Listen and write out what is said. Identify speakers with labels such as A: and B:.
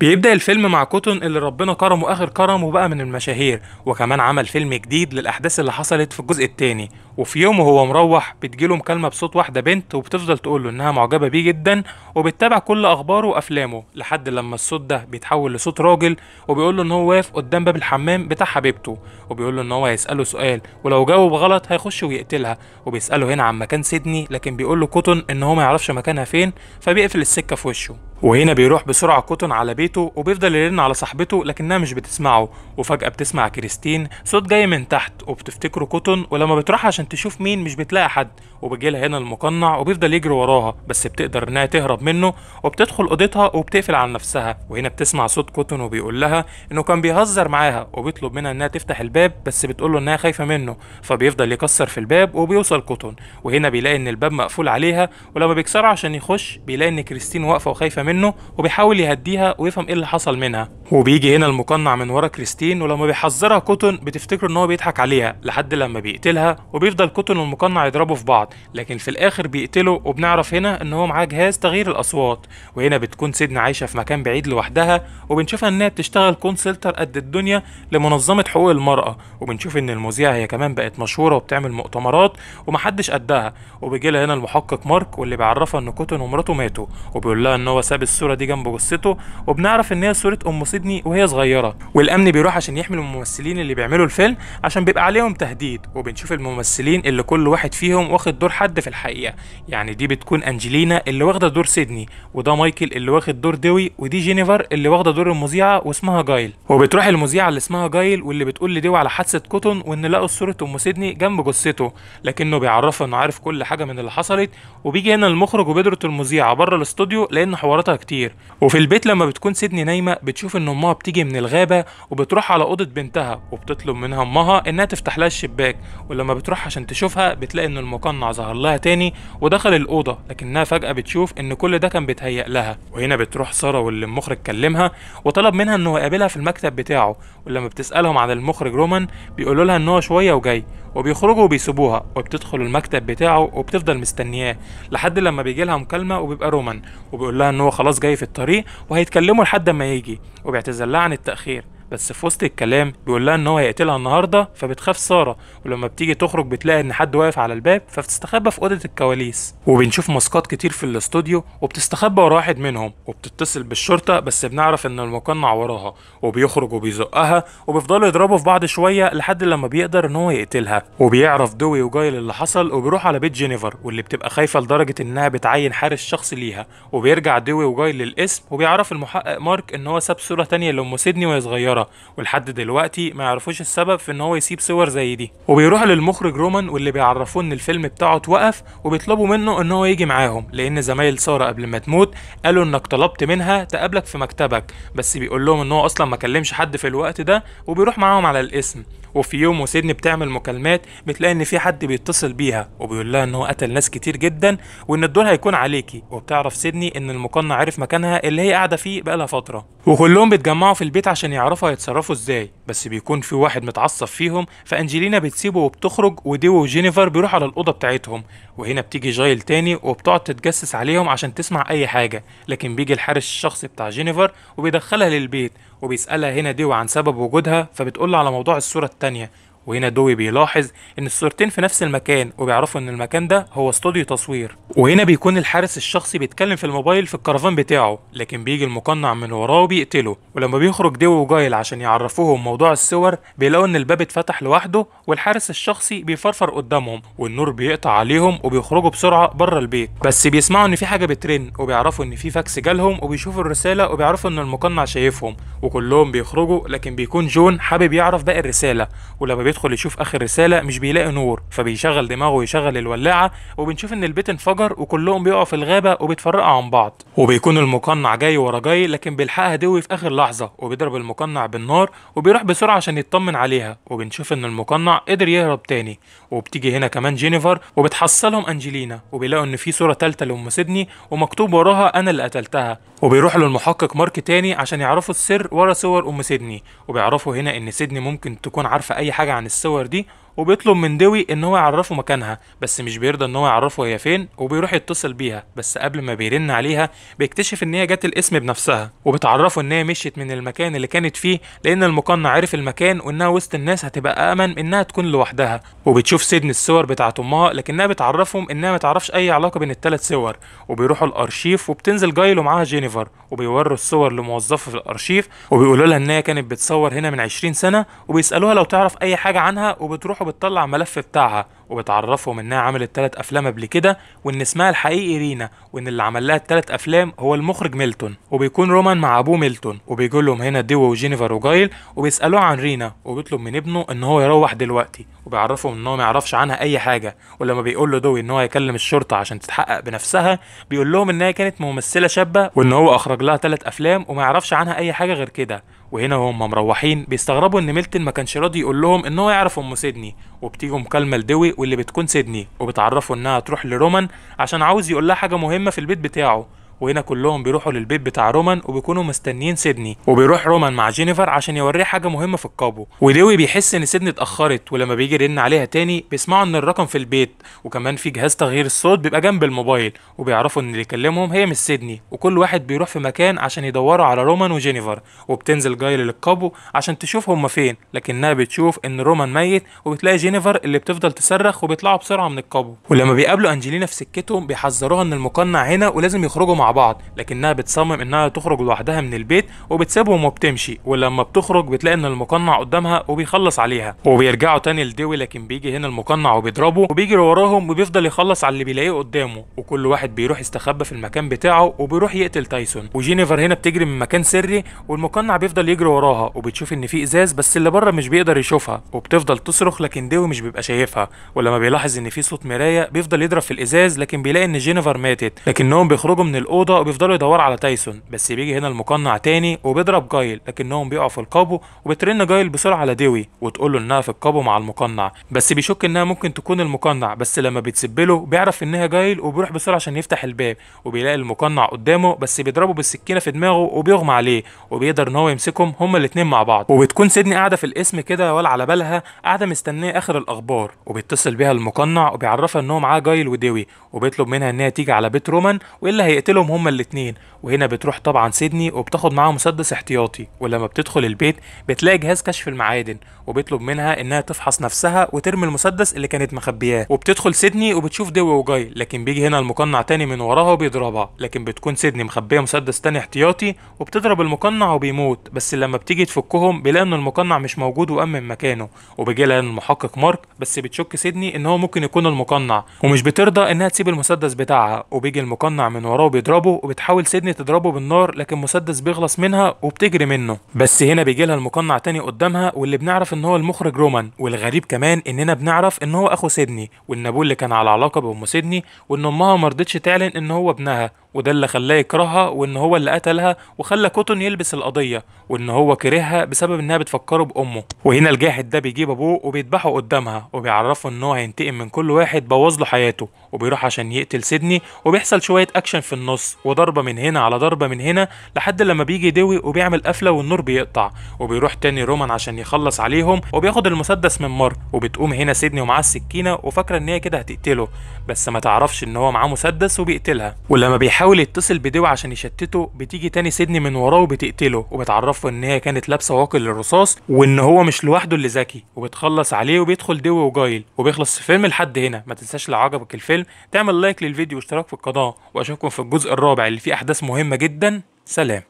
A: بيبدأ الفيلم مع كوتون اللي ربنا كرمه آخر كرمه بقى من المشاهير وكمان عمل فيلم جديد للأحداث اللي حصلت في الجزء التاني وفي يوم وهو مروح بتجيله مكالمة بصوت واحدة بنت وبتفضل تقوله إنها معجبة بيه جدا وبتتابع كل أخباره وأفلامه لحد لما الصوت ده بيتحول لصوت راجل وبيقوله إن هو واقف قدام باب الحمام بتاع حبيبته وبيقوله إن هو هيسأله سؤال ولو جاوب غلط هيخش ويقتلها وبيسأله هنا عن مكان سيدني لكن بيقوله كوتون إن هو ما يعرفش مكانها فين فبيقفل السكة في وشه وهنا بيروح بسرعة كوتون على بيته وبيفضل يرن على صاحبته لكنها مش بتسمعه وفجأة بتسمع كريستين صوت جاي من تحت وبتفتكره كوتون ولما بتروح عشان تشوف مين مش بتلاقي حد وبيجيلها هنا المقنع وبيفضل يجري وراها بس بتقدر انها تهرب منه وبتدخل اوضتها وبتقفل على نفسها وهنا بتسمع صوت كوتون وبيقول لها انه كان بيهزر معاها وبيطلب منها انها تفتح الباب بس بتقول له انها خايفة منه فبيفضل يكسر في الباب وبيوصل كوتون وهنا بيلاقي ان الباب مقفول عليها ولما بيكسره عشان يخش بيلاقي ان كريستين واقفة وخايفة منه وبيحاول يهديها ويفهم ايه اللي حصل منها وبيجي هنا المقنع من ورا كريستين ولما بيحذرها كوتون بتفتكر ان هو بيضحك عليها لحد لما بيقتلها وبيفضل كوتون والمقنع يضربوا في بعض لكن في الاخر بيقتله وبنعرف هنا ان هو معاه جهاز تغيير الاصوات وهنا بتكون سيدنا عايشه في مكان بعيد لوحدها وبنشوفها انها بتشتغل كونسلتر قد الدنيا لمنظمه حقوق المراه وبنشوف ان المذيعه هي كمان بقت مشهوره وبتعمل مؤتمرات ومحدش قدها وبيجي لها هنا المحقق مارك واللي بيعرفها ان كوتون ومراته ماتوا وبيقول لها ان هو قلب الصوره دي جنب جثته وبنعرف ان هي صوره ام سيدني وهي صغيره والامن بيروح عشان يحمي الممثلين اللي بيعملوا الفيلم عشان بيبقى عليهم تهديد وبنشوف الممثلين اللي كل واحد فيهم واخد دور حد في الحقيقه يعني دي بتكون انجلينا اللي واخده دور سيدني وده مايكل اللي واخد دور دوي ودي جينيفر اللي واخده دور المذيعه واسمها جايل وبتروح المذيعه اللي اسمها جايل واللي بتقول لدوي على حادثه كوتون وان لقوا صوره ام سيدني جنب جثته لكنه بيعرفها انه عارف كل حاجه من اللي حصلت وبيجي هنا المخرج وبيدرس المذيعه بره الاستوديو لان حوارات بتظبطها كتير وفي البيت لما بتكون سيدني نايمه بتشوف ان امها بتيجي من الغابه وبتروح على اوضه بنتها وبتطلب منها امها انها تفتح لها الشباك ولما بتروح عشان تشوفها بتلاقي ان المقنع ظهر لها تاني ودخل الاوضه لكنها فجاه بتشوف ان كل ده كان بيتهيأ لها وهنا بتروح ساره واللي المخرج كلمها وطلب منها انه يقابلها في المكتب بتاعه ولما بتسالهم عن المخرج رومان بيقولوا لها ان هو شويه وجاي وبيخرجوا وبيسيبوها وبتدخل المكتب بتاعه وبتفضل مستنياه لحد لما بيجي لها مكالمه وبيبقى رومان وبيقول لها ان هو خلاص جاي في الطريق وهيتكلموا لحد ما يجي وبيعتذر لها عن التاخير بس في وسط الكلام بيقول لها ان هو هيقتلها النهارده فبتخاف ساره ولما بتيجي تخرج بتلاقي ان حد واقف على الباب فبتستخبى في اوضه الكواليس وبنشوف ماسكات كتير في الاستوديو وبتستخبى ورا واحد منهم وبتتصل بالشرطه بس بنعرف ان المقنع وراها وبيخرج وبيزقها وبيفضلوا يضربوا في بعض شويه لحد لما بيقدر ان هو يقتلها وبيعرف دوي وجايل اللي حصل وبيروح على بيت جينيفر واللي بتبقى خايفه لدرجه انها بتعين حارس شخصي ليها وبيرجع دوي وجايل للاسم وبيعرف المحقق مارك ان هو ساب صوره ثانيه لام سيدني وهي صغيره الصغيره ولحد دلوقتي ما يعرفوش السبب في ان هو يسيب صور زي دي وبيروح للمخرج رومان واللي بيعرفوه ان الفيلم بتاعه اتوقف وبيطلبوا منه ان هو يجي معاهم لان زمايل ساره قبل ما تموت قالوا انك طلبت منها تقابلك في مكتبك بس بيقول لهم ان هو اصلا ما كلمش حد في الوقت ده وبيروح معاهم على الاسم وفي يوم وسيدني بتعمل مكالمات بتلاقي ان في حد بيتصل بيها وبيقول لها ان هو قتل ناس كتير جدا وان الدور هيكون عليكي وبتعرف سيدني ان المقنع عرف مكانها اللي هي قاعده فيه بقالها فتره وكلهم بيتجمعوا في البيت عشان يعرفوا هيتصرفوا ازاي بس بيكون في واحد متعصب فيهم فانجلينا بتسيبه وبتخرج وديو وجينيفر بيروحوا على الاوضه بتاعتهم وهنا بتيجي جايل تاني وبتقعد تتجسس عليهم عشان تسمع اي حاجه لكن بيجي الحارس الشخصي بتاع جينيفر وبيدخلها للبيت وبيسألها هنا دي وعن سبب وجودها فبتقول له على موضوع الصورة التانية وهنا دوي بيلاحظ ان الصورتين في نفس المكان وبيعرفوا ان المكان ده هو استوديو تصوير وهنا بيكون الحارس الشخصي بيتكلم في الموبايل في الكرفان بتاعه لكن بيجي المقنع من وراه وبيقتله ولما بيخرج دوي وجايل عشان يعرفوهم موضوع الصور بيلاقوا ان الباب اتفتح لوحده والحارس الشخصي بيفرفر قدامهم والنور بيقطع عليهم وبيخرجوا بسرعه بره البيت بس بيسمعوا ان في حاجه بترن وبيعرفوا ان في فاكس جالهم وبيشوفوا الرساله وبيعرفوا ان المقنع شايفهم وكلهم بيخرجوا لكن بيكون جون حابب يعرف باقي الرساله ولما بيدخل يشوف اخر رساله مش بيلاقي نور فبيشغل دماغه ويشغل الولاعه وبنشوف ان البيت انفجر وكلهم بيقعوا في الغابه وبيتفرقوا عن بعض وبيكون المقنع جاي ورا جاي لكن بيلحقها دوي في اخر لحظه وبيضرب المقنع بالنار وبيروح بسرعه عشان يطمن عليها وبنشوف ان المقنع قدر يهرب تاني وبتيجي هنا كمان جينيفر وبتحصلهم انجلينا وبيلاقوا ان في صوره ثالثه لام سيدني ومكتوب وراها انا اللي قتلتها وبيروحوا للمحقق مارك تاني عشان يعرفوا السر ورا صور ام سيدني وبيعرفوا هنا ان سيدني ممكن تكون عارفه اي حاجه عن الصور دي وبيطلب من دوي ان هو يعرفه مكانها بس مش بيرضى ان هو يعرفه هي فين وبيروح يتصل بيها بس قبل ما بيرن عليها بيكتشف ان هي جت الاسم بنفسها وبتعرفه ان هي مشيت من المكان اللي كانت فيه لان المقنع عرف المكان وانها وسط الناس هتبقى امن انها تكون لوحدها وبتشوف سيدن الصور بتاعت امها لكنها بتعرفهم انها ما تعرفش اي علاقه بين الثلاث صور وبيروحوا الارشيف وبتنزل جايل ومعاها جينيفر وبيوروا الصور لموظفه في الارشيف وبيقولوا لها ان هي كانت بتصور هنا من 20 سنه وبيسالوها لو تعرف اي حاجه عنها وبتروحوا بتطلع ملف بتاعها وبتعرفهم انها عملت تلات افلام قبل كده وان اسمها الحقيقي رينا وان اللي عمل لها التلات افلام هو المخرج ميلتون وبيكون رومان مع ابوه ميلتون وبيجي لهم هنا ديو وجينيفر وجايل وبيسالوه عن رينا وبيطلب من ابنه ان هو يروح دلوقتي وبيعرفهم ان هو ما يعرفش عنها اي حاجه ولما بيقول له دوي ان هو يكلم الشرطه عشان تتحقق بنفسها بيقول لهم انها كانت ممثله شابه وان هو اخرج لها تلات افلام وما يعرفش عنها اي حاجه غير كده وهنا وهم مروحين بيستغربوا ان ميلتون ما كانش راضي يقول لهم ان هو يعرف ام سيدني وبتيجي مكالمه لدوي واللي بتكون سيدني وبتعرفه انها تروح لرومان عشان عاوز يقول لها حاجه مهمه في البيت بتاعه وهنا كلهم بيروحوا للبيت بتاع رومان وبيكونوا مستنيين سيدني وبيروح رومان مع جينيفر عشان يوريه حاجه مهمه في الكابو وديوي بيحس ان سيدني اتاخرت ولما بيجي يرن عليها تاني بيسمعوا ان الرقم في البيت وكمان في جهاز تغيير الصوت بيبقى جنب الموبايل وبيعرفوا ان اللي يكلمهم هي مش سيدني وكل واحد بيروح في مكان عشان يدوروا على رومان وجينيفر وبتنزل جايل للكابو عشان تشوف هما فين لكنها بتشوف ان رومان ميت وبتلاقي جينيفر اللي بتفضل تصرخ وبيطلعوا بسرعه من الكابو ولما بيقابلوا انجلينا في سكتهم بيحذروها ان المقنع هنا ولازم يخرجوا مع بعض لكنها بتصمم انها تخرج لوحدها من البيت وبتسيبهم وبتمشي ولما بتخرج بتلاقي ان المقنع قدامها وبيخلص عليها وبيرجعوا تاني لدوي لكن بيجي هنا المقنع وبيضربه وبيجري وراهم وبيفضل يخلص على اللي بيلاقيه قدامه وكل واحد بيروح يستخبى في المكان بتاعه وبيروح يقتل تايسون وجينيفر هنا بتجري من مكان سري والمقنع بيفضل يجري وراها وبتشوف ان في ازاز بس اللي بره مش بيقدر يشوفها وبتفضل تصرخ لكن دوي مش بيبقى شايفها ولما بيلاحظ ان في صوت مرايه بيفضل يضرب في الازاز لكن بيلاقي ان جينيفر ماتت لكنهم بيخرجوا من الأوضة الأوضة وبيفضلوا يدوروا على تايسون بس بيجي هنا المقنع تاني وبيضرب جايل لكنهم بيقعوا في القابو وبترن جايل بسرعة على ديوي وتقول له إنها في القابو مع المقنع بس بيشك إنها ممكن تكون المقنع بس لما له بيعرف إنها جايل وبيروح بسرعة عشان يفتح الباب وبيلاقي المقنع قدامه بس بيضربه بالسكينة في دماغه وبيغمى عليه وبيقدر إن هو يمسكهم هما الاتنين مع بعض وبتكون سيدني قاعدة في القسم كده ولا على بالها قاعدة مستنية آخر الأخبار وبيتصل بيها المقنع وبيعرفها إن هو معاه جايل وديوي وبيطلب منها إنها تيجي على بيت رومان وإلا هيقتلهم بينهم هما الاتنين وهنا بتروح طبعا سيدني وبتاخد معاها مسدس احتياطي ولما بتدخل البيت بتلاقي جهاز كشف المعادن وبيطلب منها انها تفحص نفسها وترمي المسدس اللي كانت مخبياه وبتدخل سيدني وبتشوف دوي وجاي لكن بيجي هنا المقنع تاني من وراها وبيضربها لكن بتكون سيدني مخبيه مسدس تاني احتياطي وبتضرب المقنع وبيموت بس لما بتيجي تفكهم بيلاقي ان المقنع مش موجود وامن مكانه وبيجي لها المحقق مارك بس بتشك سيدني ان هو ممكن يكون المقنع ومش بترضى انها تسيب المسدس بتاعها وبيجي المقنع من وراه وبيضربها بتضربه وبتحاول سيدني تضربه بالنار لكن مسدس بيخلص منها وبتجري منه بس هنا بيجي لها المقنع تاني قدامها واللي بنعرف ان هو المخرج رومان والغريب كمان اننا بنعرف ان هو اخو سيدني وان ابوه اللي كان على علاقه بام سيدني وان امها ما رضتش تعلن ان هو ابنها وده اللي خلاه يكرهها وان هو اللي قتلها وخلى كوتون يلبس القضيه وان هو كرهها بسبب انها بتفكره بامه وهنا الجاحد ده بيجيب ابوه وبيذبحه قدامها وبيعرفه ان هو هينتقم من كل واحد بوظ له حياته وبيروح عشان يقتل سيدني وبيحصل شويه اكشن في النص وضربه من هنا على ضربه من هنا لحد لما بيجي دوي وبيعمل قفله والنور بيقطع وبيروح تاني رومان عشان يخلص عليهم وبياخد المسدس من مارك وبتقوم هنا سيدني ومعاه السكينه وفاكره ان هي كده هتقتله بس ما تعرفش ان هو معاه مسدس وبيقتلها ولما بيح بيحاول يتصل بدو عشان يشتته بتيجي تاني سيدني من وراه وبتقتله وبتعرفه ان هي كانت لابسه واقل للرصاص وان هو مش لوحده اللي ذكي وبتخلص عليه وبيدخل دو وجايل وبيخلص الفيلم لحد هنا ما تنساش لو عجبك الفيلم تعمل لايك للفيديو واشتراك في القناه واشوفكم في الجزء الرابع اللي فيه احداث مهمه جدا سلام